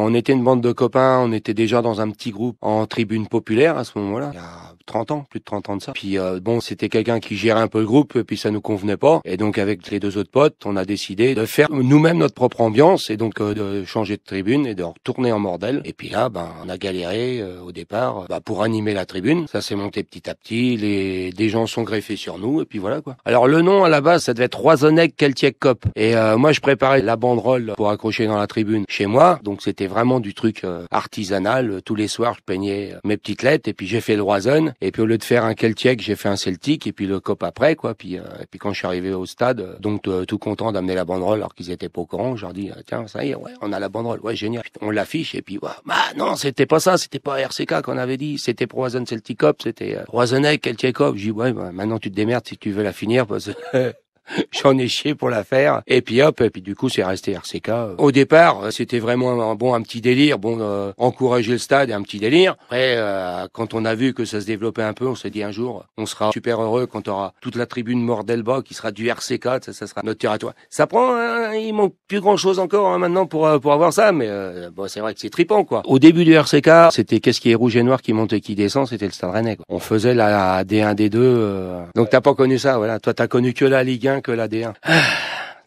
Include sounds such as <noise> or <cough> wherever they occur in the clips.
On était une bande de copains, on était déjà dans un petit groupe en tribune populaire à ce moment-là, il y a 30 ans, plus de 30 ans de ça. Puis euh, bon, c'était quelqu'un qui gérait un peu le groupe, et puis ça nous convenait pas. Et donc avec les deux autres potes, on a décidé de faire nous-mêmes notre propre ambiance, et donc euh, de changer de tribune et de retourner en bordel. Et puis là, ben, on a galéré euh, au départ bah, pour animer la tribune. Ça s'est monté petit à petit, les des gens sont greffés sur nous, et puis voilà quoi. Alors le nom à la base, ça devait être Roisonnec Keltiek Cop. Et moi, je préparais la banderole pour accrocher dans la tribune chez moi, donc c'était vraiment du truc euh, artisanal. Euh, tous les soirs, je peignais euh, mes petites lettres et puis j'ai fait le Roison. Et puis au lieu de faire un Celtic, j'ai fait un Celtic et puis le Cop après, quoi. Puis, et puis quand je suis arrivé au stade, donc tout content d'amener la banderole alors qu'ils étaient pas au courant, je leur dis, tiens, ça y est, on a la banderole, ouais, génial. On l'affiche et puis, bah non, c'était pas ça, c'était pas RCK qu'on avait dit, c'était Roison Celtic Cop, c'était Roisenec Celtic Cop. Je ouais, bah, maintenant tu te démerdes si tu veux la finir parce <laughs> <laughs> J'en ai chié pour la faire. Et puis hop, et puis du coup, c'est resté RCK. Au départ, euh, c'était vraiment un, bon, un petit délire. Bon, euh, encourager le stade, un petit délire. Après, euh, quand on a vu que ça se développait un peu, on s'est dit un jour, on sera super heureux quand on aura toute la tribune Mordelba qui sera du RCK. Ça, ça sera notre territoire. Ça prend, hein, il manque plus grand chose encore hein, maintenant pour, pour avoir ça. Mais bon, c'est vrai que c'est tripant, quoi. Au début du RCK, c'était qu'est-ce qui est rouge et noir qui monte et qui descend, c'était le stade rennais. On faisait la, la D1, D2. Donc t'as pas connu ça, voilà. Toi, t'as connu que la Ligue 1 que la D1. Ah.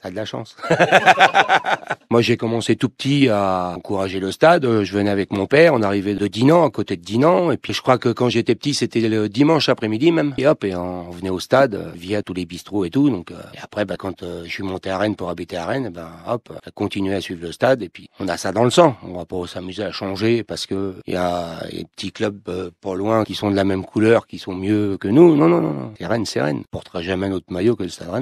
T'as de la chance. <laughs> Moi, j'ai commencé tout petit à encourager le stade. Euh, je venais avec mon père. On arrivait de Dinan, à côté de Dinan. Et puis, je crois que quand j'étais petit, c'était le dimanche après-midi même. Et hop, et on venait au stade euh, via tous les bistrots et tout. Donc, euh, et après, bah, quand je suis monté à Rennes pour habiter à Rennes, ben, bah, on hop, continué à suivre le stade. Et puis, on a ça dans le sang. On va pas s'amuser à changer parce que il y a des petits clubs pas loin qui sont de la même couleur, qui sont mieux que nous. Non, non, non. non. Rennes, c'est Rennes. On portera jamais notre maillot que le stade Rennes.